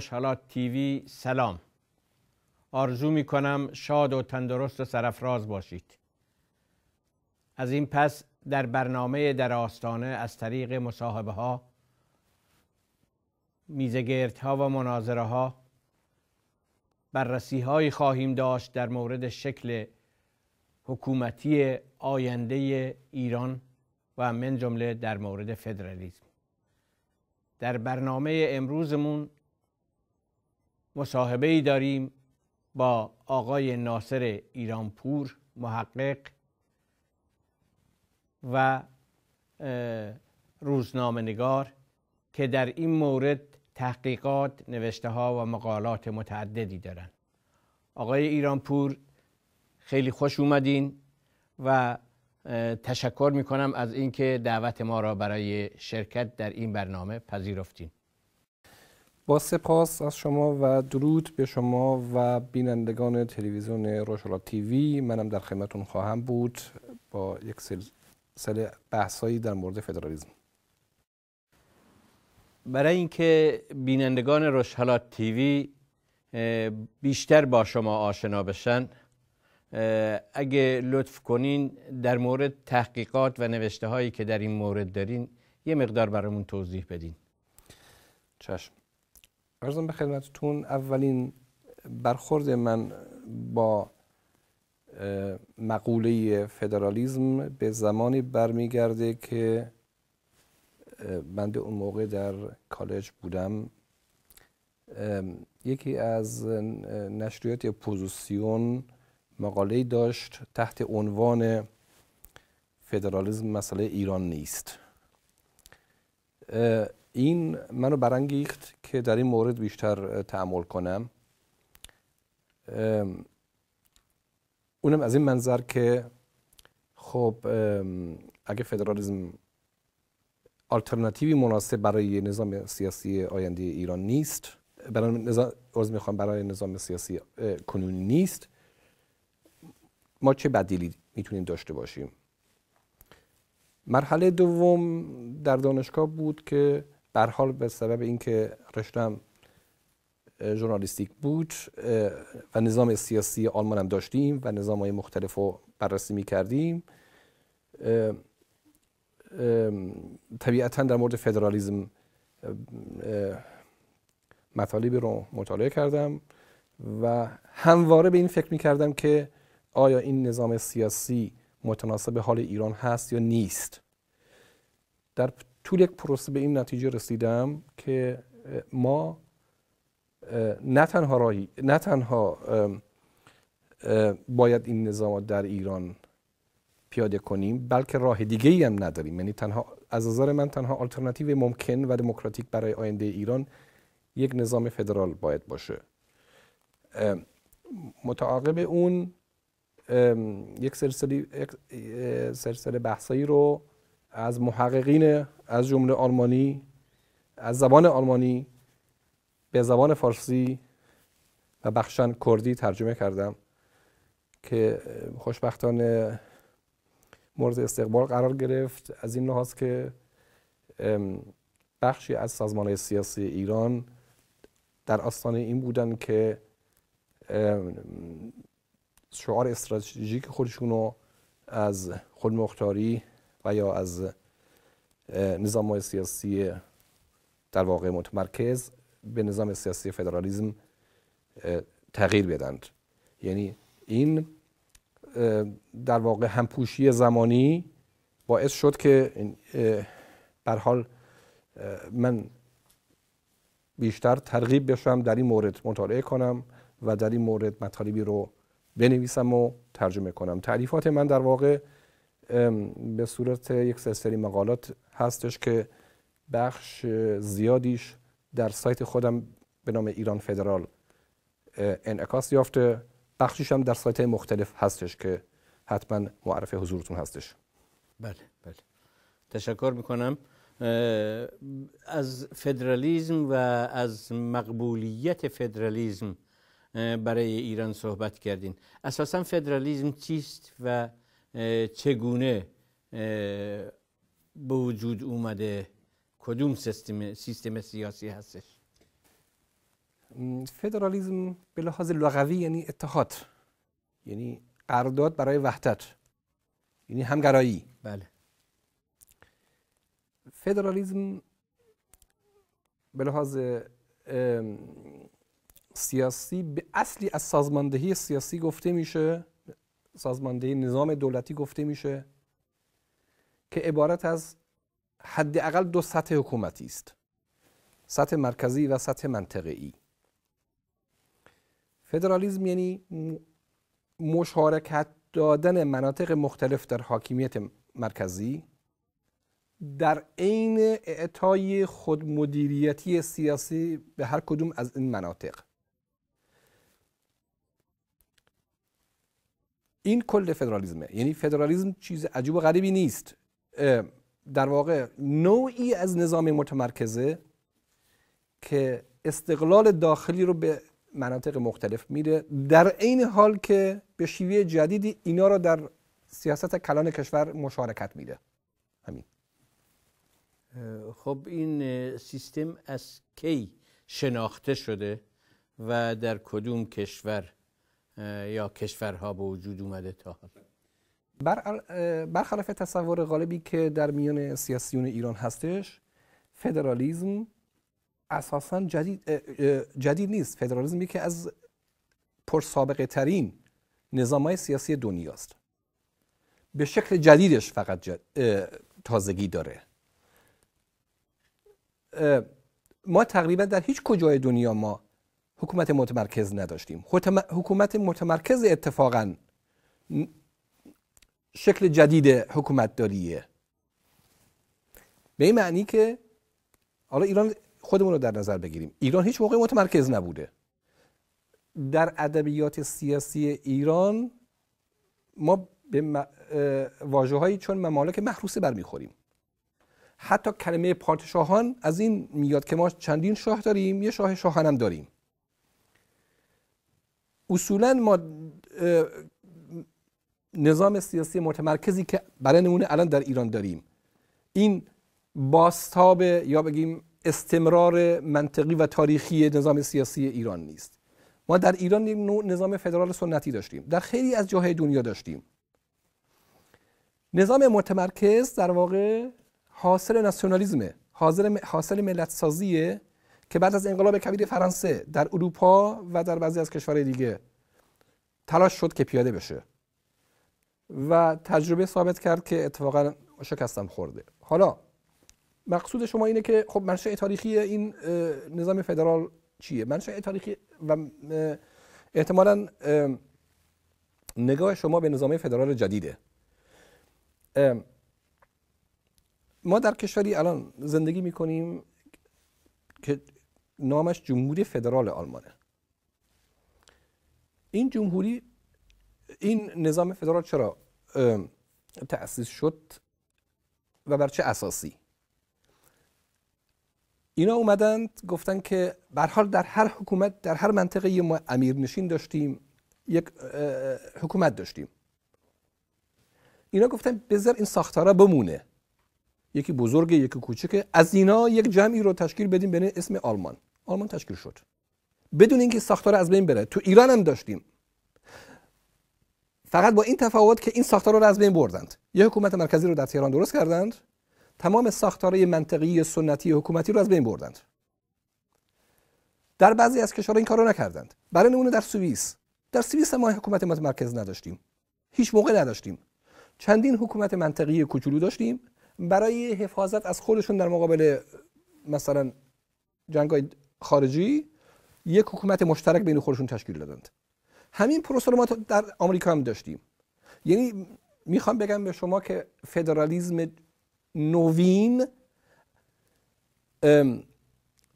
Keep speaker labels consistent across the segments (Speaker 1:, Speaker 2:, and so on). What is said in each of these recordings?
Speaker 1: تراش تیوی سلام آرزو می کنم شاد و تندرست و سرفراز باشید از این پس در برنامه در آستانه از طریق مصاحبه ها میزگرد ها و مناظره ها بررسی هایی خواهیم داشت در مورد شکل حکومتی آینده ایران و من جمله در مورد فدرالیسم در برنامه امروزمون مصاحبه ای داریم با آقای ناصر ایرانپور محقق و روزنامه نگار که در این مورد تحقیقات نوشته ها و مقالات متعددی دارند آقای ایرانپور خیلی خوش اومدین و تشکر می کنم از اینکه دعوت ما را برای شرکت در این برنامه پذیرفتین
Speaker 2: با سپاس از شما و درود به شما و بینندگان تلویزیون روشلا تیوی منم در خدمتون خواهم بود با یک سلسله بحثایی در مورد فدرالیزم
Speaker 1: برای اینکه بینندگان روشلا تیوی بیشتر با شما آشنا بشن اگه لطف کنین در مورد تحقیقات و نوشته هایی که در این مورد دارین یه مقدار برامون توضیح بدین چشم
Speaker 2: ارزم به خدمتتون اولین برخورد من با مقوله فدرالیزم به زمانی برمیگرده که من اون موقع در کالج بودم یکی از نشریات پوزیسیون مقاله داشت تحت عنوان فدرالیزم مسئله ایران نیست این منو برانگیخت که در این مورد بیشتر تعمل کنم اونم از این منظر که خب اگه فدرالیزم آلترناتیوی مناسب برای نظام سیاسی آینده ایران نیست برای نظام میخوام برای نظام سیاسی کنونی نیست ما چه بدیلی میتونیم داشته باشیم مرحله دوم در دانشگاه بود که در حال به سبب اینکه رشتم ژورنالیستیک بود و نظام سیاسی آلمان هم داشتیم و نظام های مختلف رو بررسی می کردیم طبیعتا در مورد فدرالیزم مطالبی رو مطالعه کردم و همواره به این فکر می کردم که آیا این نظام سیاسی متناسب حال ایران هست یا نیست در طول یک پروسه به این نتیجه رسیدم که ما نه تنها, راهی، نه تنها باید این نظامات در ایران پیاده کنیم بلکه راه دیگه ای هم نداریم یعنی تنها از نظر من تنها آلترناتیو ممکن و دموکراتیک برای آینده ایران یک نظام فدرال باید باشه متعاقب اون یک سلسله بحثایی رو از محققین از جمله آلمانی از زبان آلمانی به زبان فارسی و بخشن کردی ترجمه کردم که خوشبختانه مورد استقبال قرار گرفت از این لحاظ که بخشی از سازمان سیاسی ایران در آستانه این بودن که شعار استراتژیک خودشون رو از خودمختاری یا از نظام های سیاسی در واقع متمرکز به نظام سیاسی فدرالیزم تغییر بدند یعنی این در واقع همپوشی زمانی باعث شد که بر حال من بیشتر ترغیب بشم در این مورد مطالعه کنم و در این مورد مطالبی رو بنویسم و ترجمه کنم تعریفات من در واقع به صورت یک سلسله مقالات هستش که بخش زیادیش در سایت خودم به نام ایران فدرال انعکاس یافته بخشیش هم در سایت مختلف هستش که حتما معرف حضورتون هستش
Speaker 1: بله بله تشکر میکنم از فدرالیزم و از مقبولیت فدرالیزم برای ایران صحبت کردین اساسا فدرالیزم چیست و چگونه به وجود اومده
Speaker 2: کدوم سیستم, سیستم سیاسی هستش فدرالیزم به لحاظ لغوی یعنی اتحاد یعنی قرارداد برای وحدت یعنی همگرایی بله فدرالیزم به لحاظ سیاسی به اصلی از سازماندهی سیاسی گفته میشه سازماندهی نظام دولتی گفته میشه که عبارت از حداقل دو سطح حکومتی است سطح مرکزی و سطح ای. فدرالیزم یعنی مشارکت دادن مناطق مختلف در حاکمیت مرکزی در عین اعطای خودمدیریتی سیاسی به هر کدوم از این مناطق این کل فدرالیزمه یعنی فدرالیزم چیز عجیب و غریبی نیست در واقع نوعی از نظام متمرکزه که استقلال داخلی رو به مناطق مختلف میده در عین حال که به شیوه جدیدی اینا رو در سیاست کلان کشور مشارکت میده همین
Speaker 1: خب این سیستم از کی شناخته شده و در کدوم کشور یا کشورها به وجود اومده تا
Speaker 2: برخلاف تصور غالبی که در میان سیاسیون ایران هستش فدرالیزم اساسا جدید, جدید نیست فدرالیزم که از پرسابقه ترین نظام های سیاسی دنیاست به شکل جدیدش فقط تازگی داره ما تقریبا در هیچ کجای دنیا ما حکومت متمرکز نداشتیم حکومت متمرکز اتفاقا شکل جدید حکومت داریه به این معنی که حالا ایران خودمون رو در نظر بگیریم ایران هیچ موقع متمرکز نبوده در ادبیات سیاسی ایران ما به واجه هایی چون ممالک محروسه برمیخوریم حتی کلمه پادشاهان از این میاد که ما چندین شاه داریم یه شاه شاهنم داریم اصولا ما نظام سیاسی متمرکزی که برای نمونه الان در ایران داریم این باستاب یا بگیم استمرار منطقی و تاریخی نظام سیاسی ایران نیست ما در ایران نوع نظام فدرال سنتی داشتیم در خیلی از جاهای دنیا داشتیم نظام متمرکز در واقع حاصل ناسیونالیزمه حاصل ملت که بعد از انقلاب کبیر فرانسه در اروپا و در بعضی از کشورهای دیگه تلاش شد که پیاده بشه و تجربه ثابت کرد که اتفاقا شکستم خورده حالا مقصود شما اینه که خب منشأ تاریخی این نظام فدرال چیه منشأ تاریخی و احتمالا نگاه شما به نظام فدرال جدیده ما در کشوری الان زندگی میکنیم که نامش جمهوری فدرال آلمانه این جمهوری این نظام فدرال چرا تأسیس شد و بر چه اساسی اینا اومدند گفتن که به حال در هر حکومت در هر منطقه یه ما امیرنشین داشتیم یک حکومت داشتیم اینا گفتن بذار این ساختارا بمونه یکی بزرگ یکی کوچکه از اینا یک جمعی رو تشکیل بدیم به اسم آلمان آلمان تشکیل شد بدون اینکه ساختار از بین بره تو ایران هم داشتیم فقط با این تفاوت که این ساختار رو از بین بردند یه حکومت مرکزی رو در تهران درست کردند تمام ساختارهای منطقی سنتی حکومتی رو از بین بردند در بعضی از کشورها این کارو نکردند برای نمونه در سوئیس در سوئیس ما حکومت مرکز نداشتیم هیچ موقع نداشتیم چندین حکومت منطقی کوچولو داشتیم برای حفاظت از خودشون در مقابل مثلا جنگ خارجی یک حکومت مشترک بین خودشون تشکیل دادند همین پروسه رو ما در آمریکا هم داشتیم یعنی میخوام بگم به شما که فدرالیزم نوین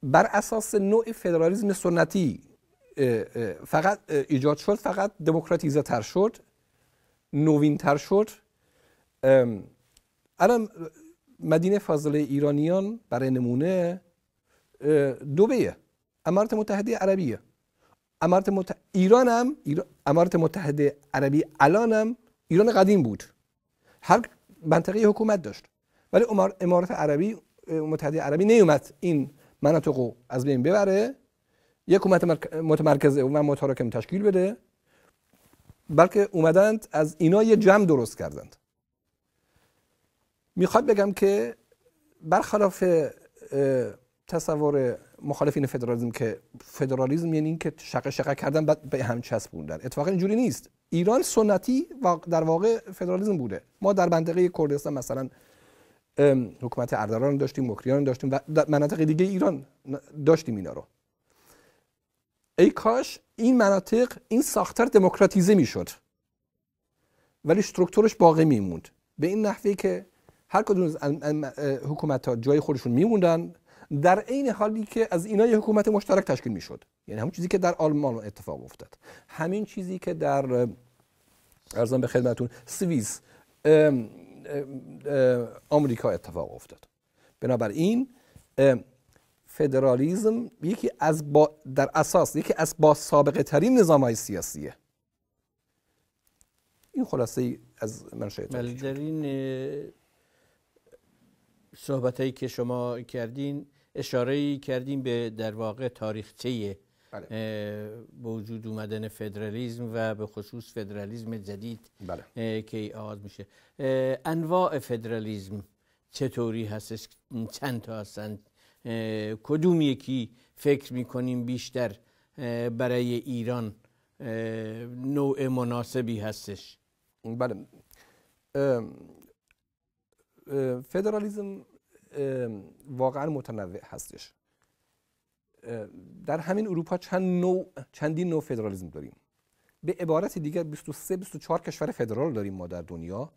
Speaker 2: بر اساس نوع فدرالیزم سنتی فقط ایجاد شد فقط دموکراتیزه تر شد نوین تر شد الان مدینه فاضله ایرانیان برای نمونه دوبه امارات متحده عربیه امارات مت... ایران هم متحده عربی الان هم ایران قدیم بود هر منطقه حکومت داشت ولی امارات عربی متحده عربی نیومد این مناطق رو از بین ببره یک حکومت متمرکز و متراکم تشکیل بده بلکه اومدند از اینا یه جمع درست کردند میخواد بگم که برخلاف تصور مخالفین فدرالیزم که فدرالیزم یعنی اینکه شقه شقه کردن بعد به هم چسبوندن اتفاقا اینجوری نیست ایران سنتی و در واقع فدرالیزم بوده ما در منطقه کردستان مثلا حکومت اردلان داشتیم مکریان داشتیم و مناطق دیگه ایران داشتیم اینا رو ای کاش این مناطق این ساختار دموکراتیزه میشد ولی استرکتورش باقی میموند به این نحوی که هر کدوم از حکومت ها جای خودشون میموندن در عین حالی که از اینا یه حکومت مشترک تشکیل میشد یعنی همون چیزی که در آلمان اتفاق افتاد همین چیزی که در ارزان به خدمتون سوئیس آمریکا اتفاق افتاد بنابراین فدرالیزم یکی از با در اساس یکی از با سابقه ترین نظام های سیاسیه این خلاصه ای از منشأ
Speaker 1: ولی در این صحبت هایی که شما کردین اشاره کردیم به در واقع تاریخچه بله. به وجود اومدن فدرالیزم و به خصوص فدرالیزم جدید بله. که آغاز میشه انواع فدرالیزم چطوری هستش چند تا هستند کدوم یکی فکر میکنیم بیشتر برای ایران نوع مناسبی هستش بله
Speaker 2: فدرالیزم واقعا متنوع هستش در همین اروپا چند نوع چندین نوع فدرالیزم داریم به عبارت دیگر 23 24 کشور فدرال داریم ما در دنیا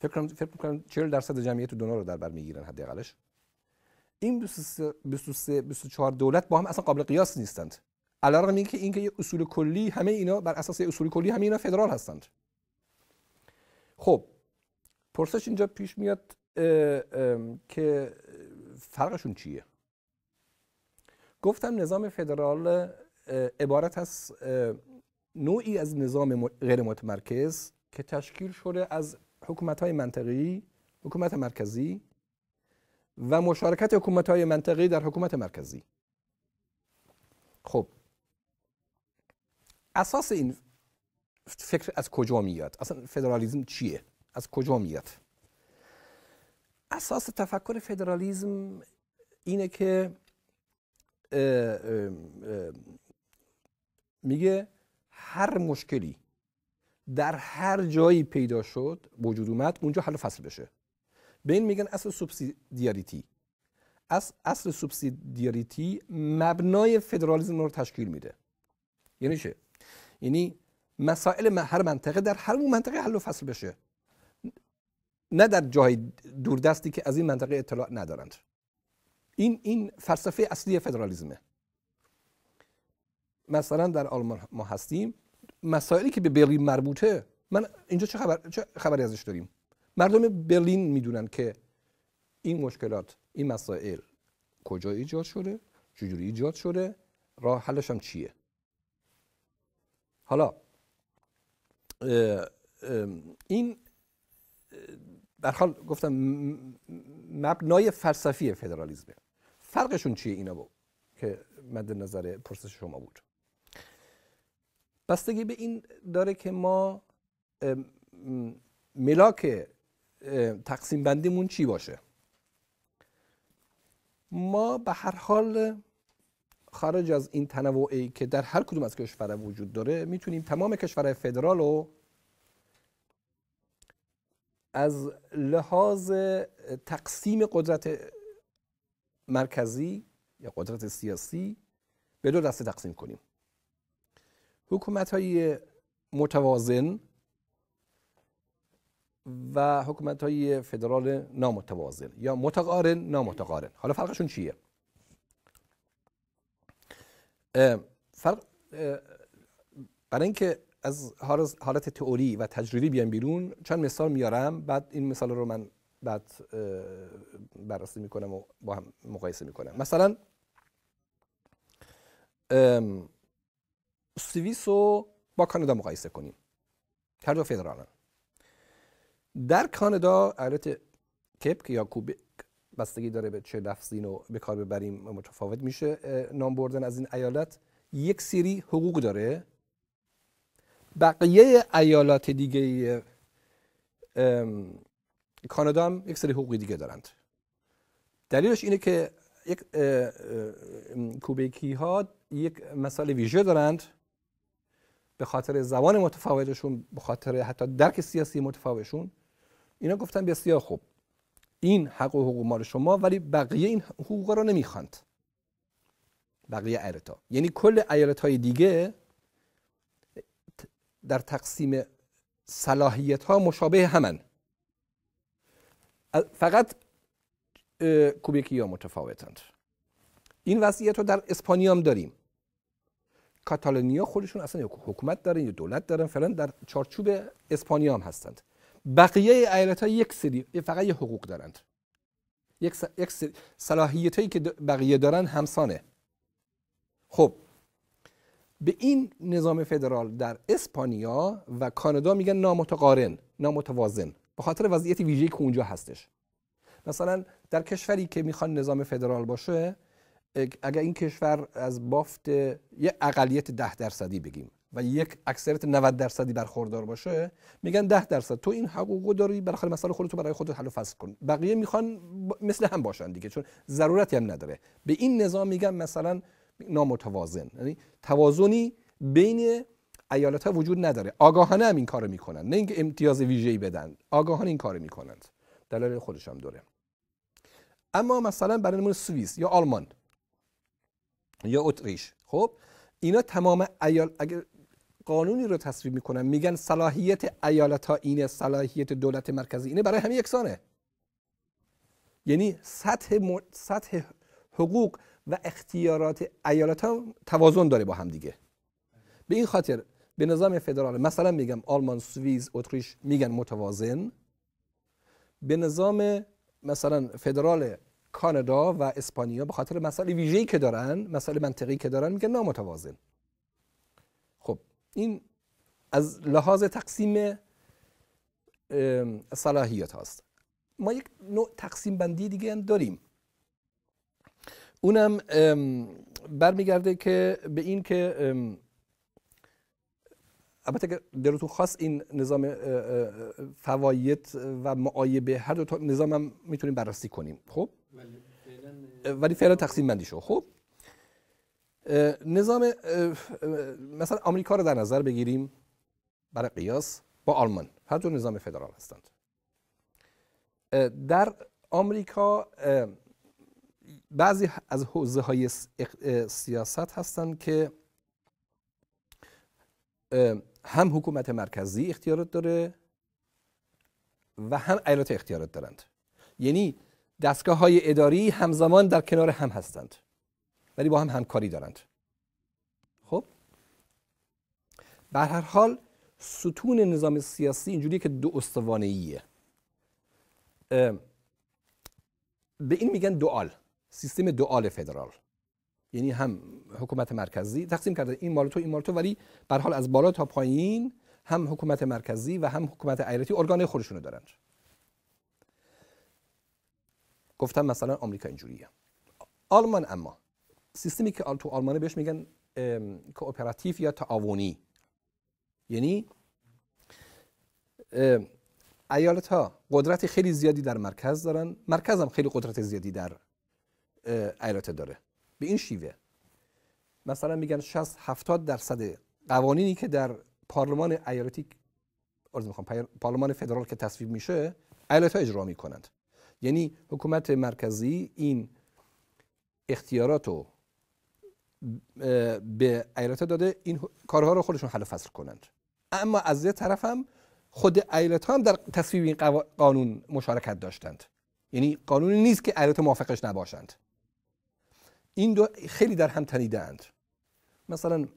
Speaker 2: فکر فکر می‌کنم 40 درصد جمعیت دنیا رو در بر میگیرن حداقلش این 23 24 دولت با هم اصلا قابل قیاس نیستند علیرغم اینکه اینکه یه اصول کلی همه اینا بر اساس اصول کلی همه اینا فدرال هستند خب پرسش اینجا پیش میاد که فرقشون چیه گفتم نظام فدرال عبارت از نوعی از نظام غیر متمرکز که تشکیل شده از حکومت های منطقی حکومت مرکزی و مشارکت حکومت های منطقی در حکومت مرکزی خب اساس این فکر از کجا میاد اصلا فدرالیزم چیه از کجا میاد اساس تفکر فدرالیزم اینه که میگه هر مشکلی در هر جایی پیدا شد وجود اومد اونجا حل فصل بشه به این میگن اصل سبسیدیاریتی اصل سوبسیدیاریتی مبنای فدرالیزم رو تشکیل میده یعنی چه یعنی مسائل هر منطقه در هر منطقه حل و فصل بشه نه در جای دوردستی که از این منطقه اطلاع ندارند این این فلسفه اصلی فدرالیزمه مثلا در آلمان ما هستیم مسائلی که به برلین مربوطه من اینجا چه, خبر، چه خبری ازش داریم مردم برلین میدونن که این مشکلات این مسائل کجا ایجاد شده چجوری ایجاد شده راه حلش هم چیه حالا این در حال گفتم مبنای فلسفی فدرالیزمه فرقشون چیه اینا با که مد نظر پرسش شما بود بستگی به این داره که ما ملاک تقسیم بندیمون چی باشه ما به هر حال خارج از این تنوعی که در هر کدوم از کشورها وجود داره میتونیم تمام کشورهای فدرال رو از لحاظ تقسیم قدرت مرکزی یا قدرت سیاسی به دو دسته تقسیم کنیم حکومت های متوازن و حکومت های فدرال نامتوازن یا متقارن نامتقارن حالا فرقشون چیه؟ فرق برای اینکه از حالت تئوری و تجربی بیان بیرون چند مثال میارم بعد این مثال رو من بعد بررسی میکنم و با هم مقایسه میکنم مثلا سویس رو با کانادا مقایسه کنیم هر دو فدرال در کانادا ایالت کپک یا کوبک بستگی داره به چه لفظی رو به کار ببریم متفاوت میشه نام بردن از این ایالت یک سری حقوق داره بقیه ایالات دیگه کانادا هم یک سری حقوقی دیگه دارند دلیلش اینه که یک کوبیکی ها یک مسئله ویژه دارند به خاطر زبان متفاوتشون به خاطر حتی درک سیاسی متفاوتشون اینا گفتن بسیار خوب این حق و حقوق مال شما ولی بقیه این حقوق را نمیخواند بقیه ایالت ها یعنی کل ایالت های دیگه در تقسیم صلاحیت ها مشابه همن فقط کوبیکی ها متفاوتند این وضعیت رو در اسپانیا هم داریم کاتالونیا خودشون اصلا حکومت دارن یا دولت دارن فعلا در چارچوب اسپانیا هم هستند بقیه ایالت ها یک سری فقط یه حقوق دارند یک, صلاحیت هایی که بقیه دارن همسانه خب به این نظام فدرال در اسپانیا و کانادا میگن نامتقارن نامتوازن به خاطر وضعیت ویژه‌ای که اونجا هستش مثلا در کشوری که میخوان نظام فدرال باشه اگر این کشور از بافت یه اقلیت ده درصدی بگیم و یک اکثریت 90 درصدی برخوردار باشه میگن ده درصد تو این حقوقو داری برای مسئله خودتو برای خودت حل و فصل کن بقیه میخوان مثل هم باشن دیگه چون ضرورتی هم نداره به این نظام میگن مثلا نامتوازن یعنی توازنی بین ایالت ها وجود نداره آگاهانه هم این کارو میکنن نه اینکه امتیاز ای بدن آگاهانه این کارو میکنند دلایل خودش هم داره اما مثلا برای نمونه سوئیس یا آلمان یا اتریش خب اینا تمام ایال اگر قانونی رو تصویب میکنن میگن صلاحیت ایالت ها اینه صلاحیت دولت مرکزی اینه برای همه یکسانه یعنی سطح, سطح حقوق و اختیارات ایالت ها توازن داره با هم دیگه به این خاطر به نظام فدرال مثلا میگم آلمان سوئیس اتریش میگن متوازن به نظام مثلا فدرال کانادا و اسپانیا به خاطر مسئله ویژه‌ای که دارن مسئله منطقی که دارن میگن نامتوازن خب این از لحاظ تقسیم صلاحیت هاست ما یک نوع تقسیم بندی دیگه هم داریم اونم برمیگرده که به این که البته که دلتون خاص این نظام فواید و معایبه هر دو تا نظام هم میتونیم بررسی کنیم خب ولی فعلا تقسیم بندی شو خب نظام مثلا آمریکا رو در نظر بگیریم برای قیاس با آلمان هر دو نظام فدرال هستند در آمریکا بعضی از حوزه های سیاست هستند که هم حکومت مرکزی اختیارات داره و هم ایالات اختیارات دارند یعنی دستگاه های اداری همزمان در کنار هم هستند ولی با هم همکاری دارند خب به هر حال ستون نظام سیاسی اینجوری که دو استوانه به این میگن دوال سیستم دوال فدرال یعنی هم حکومت مرکزی تقسیم کرده این مال تو این مال تو ولی بر حال از بالا تا پایین هم حکومت مرکزی و هم حکومت ایالتی ارگان خودشونو دارن گفتم مثلا آمریکا اینجوریه آلمان اما سیستمی که تو آلمانه بهش میگن کوپراتیو یا تعاونی یعنی ایالت ها قدرت خیلی زیادی در مرکز دارن مرکز هم خیلی قدرت زیادی در ایلات داره به این شیوه مثلا میگن 60 70 درصد قوانینی که در پارلمان ایالتی عرض میخوام پارلمان فدرال که تصویب میشه ایالت ها اجرا میکنند یعنی حکومت مرکزی این اختیارات رو به ایالت داده این کارها رو خودشون حل فصل کنند اما از یه طرف هم خود ایالت هم در تصویب این قانون مشارکت داشتند یعنی قانونی نیست که ایالت موافقش نباشند این دو خیلی در هم تنیدند مثلا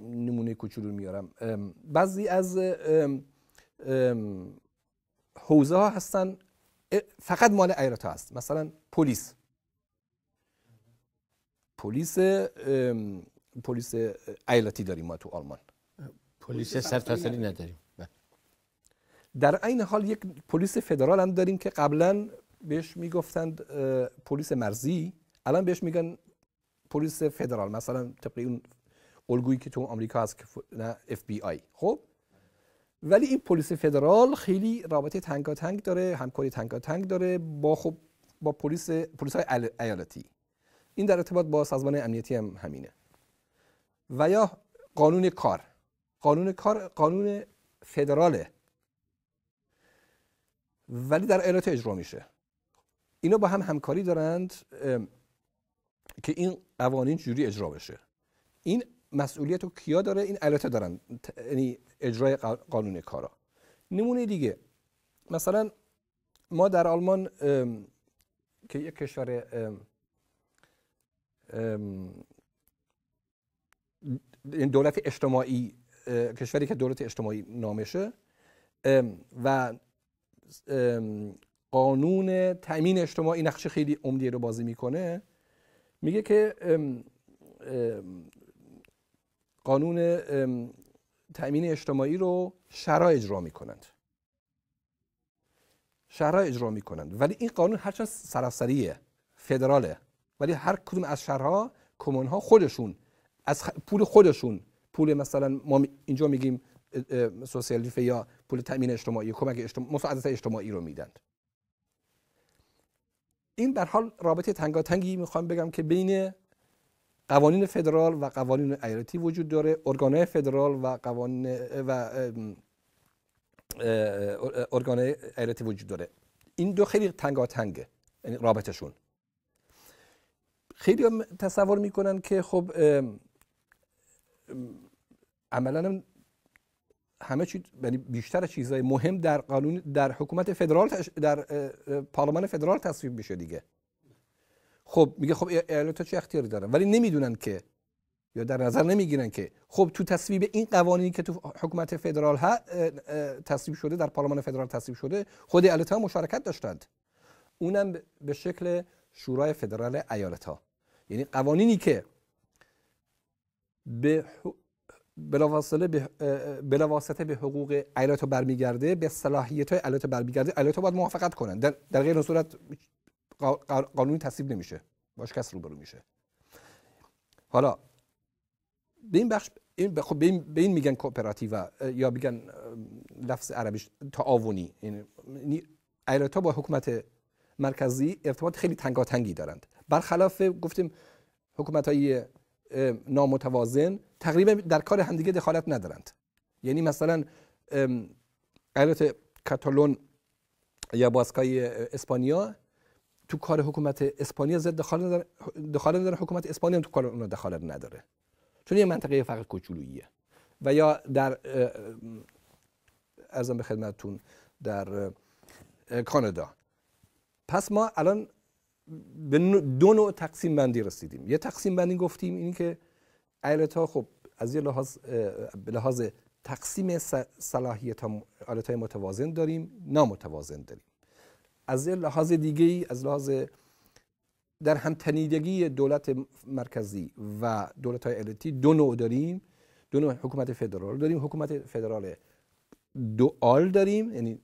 Speaker 2: نمونه کوچولو میارم بعضی از حوزه ها هستن فقط مال ایرتا هست مثلا پلیس پلیس پلیس ایالتی داریم ما تو آلمان پلیس سرتاسری نداریم بله. در این حال یک پلیس فدرال هم داریم که قبلا بهش میگفتند پلیس مرزی الان بهش میگن پلیس فدرال مثلا طبق اون الگویی که تو آمریکا هست که اف بی آی خب ولی این پلیس فدرال خیلی رابطه تنگاتنگ داره همکاری تنگاتنگ داره با خب با پلیس پلیس های ایالتی این در ارتباط با سازمان امنیتی هم همینه و یا قانون کار قانون کار قانون فدراله ولی در ایالت اجرا میشه اینا با هم همکاری دارند که این قوانین جوری اجرا بشه این مسئولیت رو کیا داره این علت دارن یعنی اجرای قانون کارا نمونه دیگه مثلا ما در آلمان که یک کشور دولت اجتماعی کشوری که دولت اجتماعی نامشه و قانون تامین اجتماعی نقش خیلی عمدی رو بازی میکنه میگه که قانون تامین اجتماعی رو شرع اجرا میکنند شهرها اجرا میکنند ولی این قانون هرچند سراسریه فدراله ولی هر کدوم از شهرها کمون ها خودشون از پول خودشون پول مثلا ما اینجا میگیم سوسیالیفه یا پول تامین اجتماعی کمک اجتماعی مساعدت اجتماعی رو میدن این در حال رابطه تنگاتنگی میخوام بگم که بین قوانین فدرال و قوانین ایالتی وجود داره ارگانهای فدرال و قوانین و ارگانه ایالتی وجود داره این دو خیلی تنگاتنگه یعنی رابطشون خیلی تصور میکنن که خب عملا همه چیز یعنی بیشتر چیزهای مهم در قانون در حکومت فدرال در پارلمان فدرال تصویب میشه دیگه خب میگه خب ایالت ها چه اختیاری دارن ولی نمیدونن که یا در نظر نمیگیرن که خب تو تصویب این قوانینی که تو حکومت فدرال ها تصویب شده در پارلمان فدرال تصویب شده خود ایالت ها مشارکت داشتند اونم به شکل شورای فدرال ایالت ها یعنی قوانینی که به بلاواسطه به به حقوق ایالات برمیگرده به صلاحیت های ایالات برمیگرده ایالات باید موافقت کنند در, در غیر صورت قانونی تصویب نمیشه باش کس روبرو میشه حالا به این بخش این خب به این, به این میگن کوپراتیو یا میگن لفظ عربیش تعاونی یعنی ایالات با حکومت مرکزی ارتباط خیلی تنگاتنگی دارند برخلاف گفتیم حکومت های نامتوازن تقریبا در کار همدیگه دخالت ندارند یعنی مثلا ایالت کاتالون یا باسکای اسپانیا تو کار حکومت اسپانیا زد دخالت نداره دخالت نداره حکومت اسپانیا تو کار اونها دخالت نداره چون یه منطقه فقط کوچولوییه و یا در ارزم به خدمتتون در کانادا پس ما الان به دو نوع تقسیم بندی رسیدیم یه تقسیم بندی گفتیم این که ایالت ها خب از لحاظ به لحاظ تقسیم صلاحیت ها های متوازن داریم نامتوازن داریم از یه لحاظ دیگه ای از لحاظ در هم تنیدگی دولت مرکزی و دولت های ایالتی دو نوع داریم دو نوع حکومت فدرال داریم حکومت فدرال دو آل داریم یعنی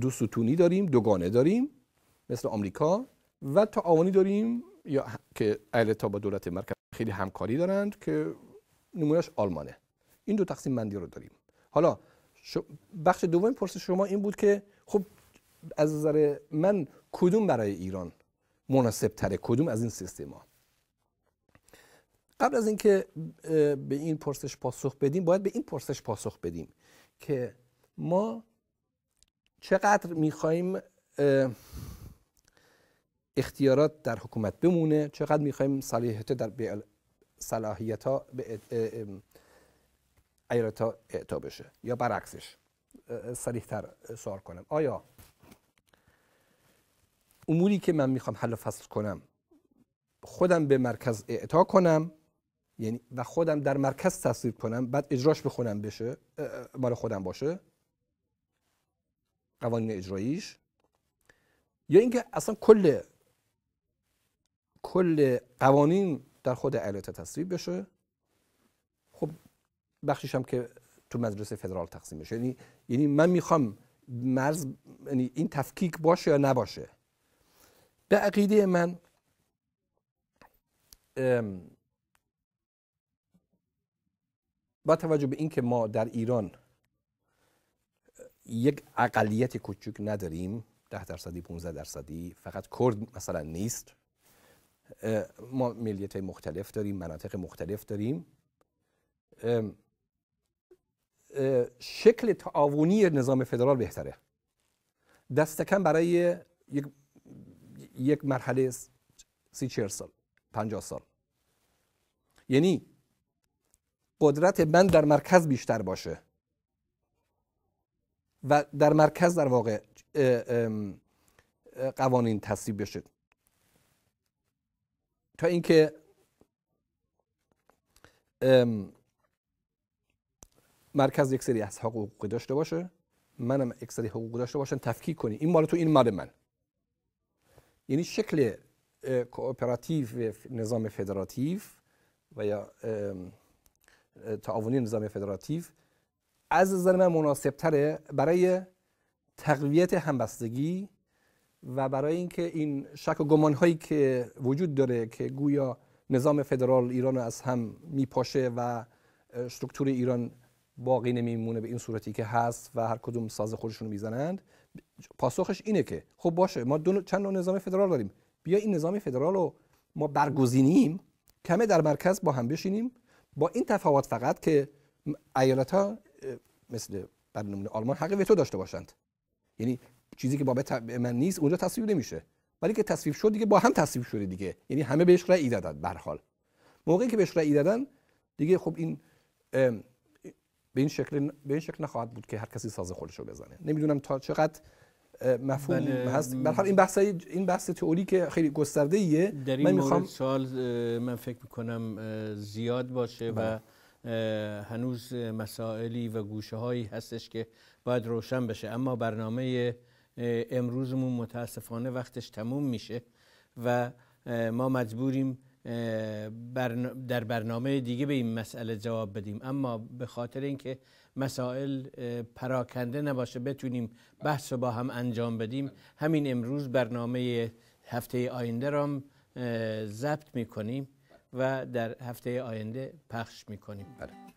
Speaker 2: دو ستونی داریم دوگانه داریم مثل آمریکا و آوانی داریم یا که تا با دولت مرکز خیلی همکاری دارند که نمونهش آلمانه این دو تقسیم بندی رو داریم حالا بخش دوم پرسش شما این بود که خب از نظر من کدوم برای ایران مناسب تره کدوم از این سیستما قبل از اینکه به این پرسش پاسخ بدیم باید به این پرسش پاسخ بدیم که ما چقدر میخوایم اختیارات در حکومت بمونه چقدر میخوایم صلاحیت در صلاحیت ها به ها اعطا بشه یا برعکسش تر سوال کنم آیا اموری که من میخوام حل و فصل کنم خودم به مرکز اعطا کنم یعنی و خودم در مرکز تصویب کنم بعد اجراش بخونم بشه مال خودم باشه قوانین اجراییش یا اینکه اصلا کل کل قوانین در خود ایالت تصویب بشه خب بخشیشم که تو مجلس فدرال تقسیم بشه یعنی یعنی من میخوام مرز یعنی این تفکیک باشه یا نباشه به عقیده من با توجه به اینکه ما در ایران یک اقلیت کوچک نداریم ده درصدی 15 درصدی فقط کرد مثلا نیست ما ملیت مختلف داریم مناطق مختلف داریم شکل تعاونی نظام فدرال بهتره دستکم برای یک, یک مرحله سی چهر سال پنجاه سال یعنی قدرت من در مرکز بیشتر باشه و در مرکز در واقع قوانین تصویب بشه تا اینکه مرکز یک سری از حقوقی داشته باشه منم یک سری حقوق داشته باشن تفکیک کنی این مال تو این مال من یعنی شکل کوپراتیو نظام فدراتیو و یا تعاونی نظام فدراتیو از نظر من مناسب تره برای تقویت همبستگی و برای اینکه این شک و گمان هایی که وجود داره که گویا نظام فدرال ایران از هم میپاشه و استرکتور ایران باقی نمیمونه به این صورتی که هست و هر کدوم ساز خودشون میزنند پاسخش اینه که خب باشه ما دو چند نظام فدرال داریم بیا این نظام فدرال رو ما برگزینیم کمه در مرکز با هم بشینیم با این تفاوت فقط که ایالت ها مثل بر آلمان حق وتو داشته باشند یعنی چیزی که بابت من نیست اونجا تصویب نمیشه ولی که تصویب شد دیگه با هم تصویب شده دیگه یعنی همه بهش رأی دادن به حال موقعی که بهش رأی دادن دیگه خب این به این شکل به این شکل نخواهد بود که هر کسی ساز خودش رو بزنه نمیدونم تا چقدر مفهوم بله، هست به این بحث این بحث تئوری که خیلی گسترده ایه در این من میخوام سوال من فکر میکنم
Speaker 1: زیاد باشه و بله. هنوز مسائلی و گوشه هایی هستش که باید روشن بشه اما برنامه امروزمون متاسفانه وقتش تموم میشه و ما مجبوریم در برنامه دیگه به این مسئله جواب بدیم اما به خاطر اینکه مسائل پراکنده نباشه بتونیم بحث رو با هم انجام بدیم همین امروز برنامه هفته آینده را ضبط میکنیم و در هفته آینده پخش میکنیم بله.